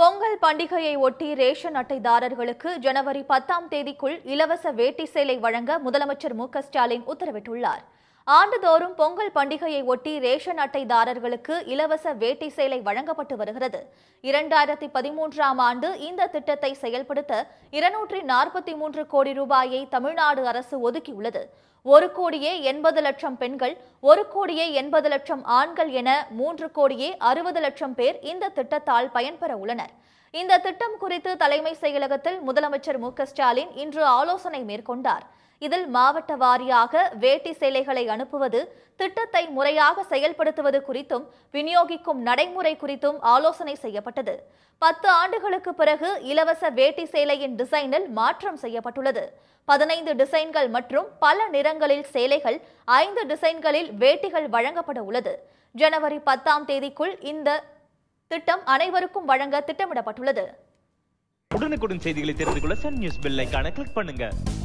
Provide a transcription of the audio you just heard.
பொங்கல் பண்டிகையை ஒட்டி ரேஷன் அட்டைதாரர்களுக்கு ஜனவரி பத்தாம் தேதிக்குள் இலவச வேட்டி சேலை வழங்க முதலமைச்சர் மு ஸ்டாலின் உத்தரவிட்டுள்ளார் ஆண்டுதோறும் பொங்கல் பண்டிகையை ஒட்டி ரேஷன் அட்டைதாரர்களுக்கு இலவச வேட்டி சேலை வழங்கப்பட்டு வருகிறது இரண்டாயிரத்தி பதிமூன்றாம் ஆண்டு இந்த திட்டத்தை செயல்படுத்த இருநூற்றி நாற்பத்தி மூன்று கோடி ரூபாயை தமிழ்நாடு அரசு ஒதுக்கியுள்ளது ஒரு கோடியே எண்பது லட்சம் பெண்கள் ஒரு கோடியே எண்பது லட்சம் ஆண்கள் என மூன்று கோடியே அறுபது லட்சம் பேர் இந்த திட்டத்தால் பயன்பெற உள்ளனர் இந்த திட்டம் குறித்து தலைமை செயலகத்தில் முதலமைச்சர் மு ஸ்டாலின் இன்று ஆலோசனை மேற்கொண்டார் இதில் மாவட்ட வாரியாக வேட்டி சேலைகளை அனுப்புவது திட்டத்தை முறையாக செயல்படுத்துவது குறித்தும் விநியோகிக்கும் நடைமுறை குறித்தும் ஆலோசனை செய்யப்பட்டது பத்து ஆண்டுகளுக்கு பிறகு இலவச வேட்டி சேலையின் டிசைனில் மாற்றம் செய்யப்பட்டுள்ளது பதினைந்து டிசைன்கள் மற்றும் பல நிறங்களில் சேலைகள் ஐந்து டிசைன்களில் வேட்டிகள் வழங்கப்பட உள்ளது ஜனவரி பத்தாம் தேதிக்குள் இந்த திட்டம் அனைவருக்கும் வழங்க திட்டமிடப்பட்டுள்ளது உடனுக்குடன் செய்திகளை தெரிந்து கொள்ள Sun News bell icon click பண்ணுங்க